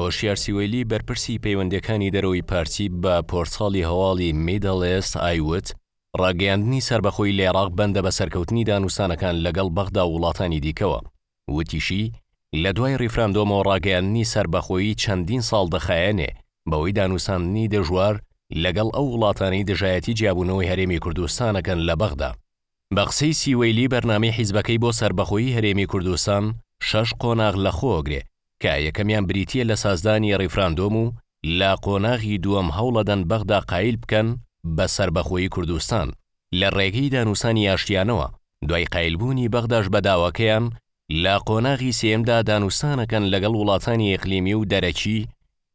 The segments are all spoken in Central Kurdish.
ئۆشیارسیوەلی بەرپرسی پەیوەندەکانی دەرەوەی پارتی بە پۆرساڵی هەواڵی میدەڵێس ئایوت ڕاگەاندنی سربەخۆی لە عێراق بەندە بە سەرکەوتنی دانوستانەکان لەگەڵ بەغدا وڵاتانی دیکەوە وتیشی لە دوای ریفرانندۆمەوە ڕاگەاندنی سربەخۆیی چەندین ساڵ دەخایەنێ بەوەی دانوساندنی دەژوار لەگەڵ ئەو وڵاتانی دژایەتی جیابوونەوەی هەرێمی کوردستانەکەن لە بەغدا بە قسەی سیوەیلی بەرنامی حیزبەکەی بۆ سربەخۆی هەرێمی کوردستان شەش قۆناغ لە خۆگرێ کە یەکەمیان بریتە لە سازدانی ڕیفراندۆم و لا قۆناغی دووەم هەوڵەدەن بەغدا قایل بکەن بە سربەخۆی کوردستان لە ڕێگەی دانوسانی یاشتیانەوە دوای قایلبوونی بەغداش بەداواکەیان لا قۆناغی سێمدا دانوسانەکەن لەگەڵ وڵاتانی ئەقلیمی و دەرەکی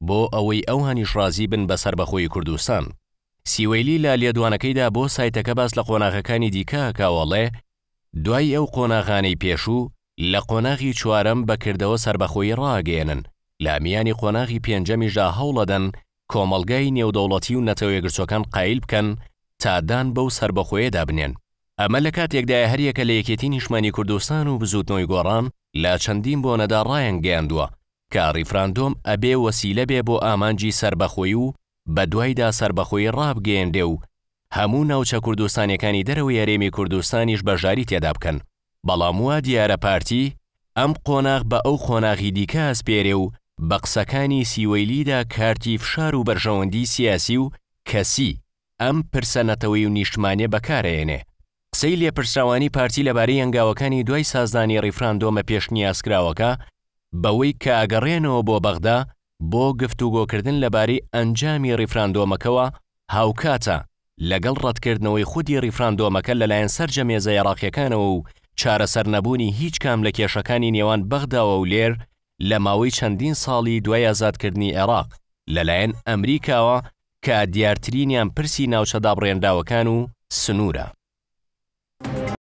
بۆ ئەوەی ئەو هەنیشڕازی بن بە سربەخۆی کوردستان سیوەیلی لا لێدوانەکەیدا بۆ سایتەکە باس لە قۆناغەکانی دیکە کاوەڵێ دوای ئەو قۆناغانەی پێشوو لە قۆناغی چوارەم بەکردەوە سربەخۆی ڕاگەێنن لامیانی قۆناغی پێنجەمیژدا هەوڵەدەن کۆمەلگای نێودەوڵەتی و نەتەوەیەگرچەکان قایل بکەن تادان بەو سربەخۆیە دابنێن ئەمە لە کاتێکدای هەریەکە لە یەکێتی نیشمانی کوردستان و بزوتنەوەی گۆڕان لە چەندین بۆ نەدا ڕایەن گەیاندووە کە ڕیفراندۆم ئەبێ وەسیلە بێ بۆ ئامانجی سربەخۆی و بە دوایدا سربەخۆی ڕابگەێندێ و هەموو ناوچە کوردستانەکانی دەرەوە یاێمی کوردستانیش بەژاری تێدا بکەن بەڵام وا دیارە پارتی ئەم قۆناغ بە ئەو خۆناغی دیکە ئەسپێرێ و بە قسەکانی سیوەیلیدا کارتی فشار و بەرژەوەندی سیاسی و کەسی ئەم پرسەنەتەوەی و نیشتمانێ بەکارێنێ قسەی لێپرسراوانی پارتی لەبارەی ئەنگاوەکانی دوای سازدانی ڕیفراندۆمە پێشنیاسکراوەکە بەوەی کە ئەگەڕێنەوە بۆ بەغدا بۆ گفتوگۆکردن لەبارەی ئەنجامی ڕیفراندۆمەکەوە هاوکاتە لەگەڵ ڕەتکردنەوەی خودی ڕیفراندۆمەکە لەلایەن سەررجە مێزە عێراقیەکانەوە و چارەسەر نەبوونی هیچ کام لە کێشەکانی نێوان بەغداوە و لێر لە ماوەی چەندین ساڵی دوای ئازادکردنی عێراق لەلایەن ئەمریکاوە کە دیارترینیان پرسی ناوچە دابڕێنداوەکان و سنوورە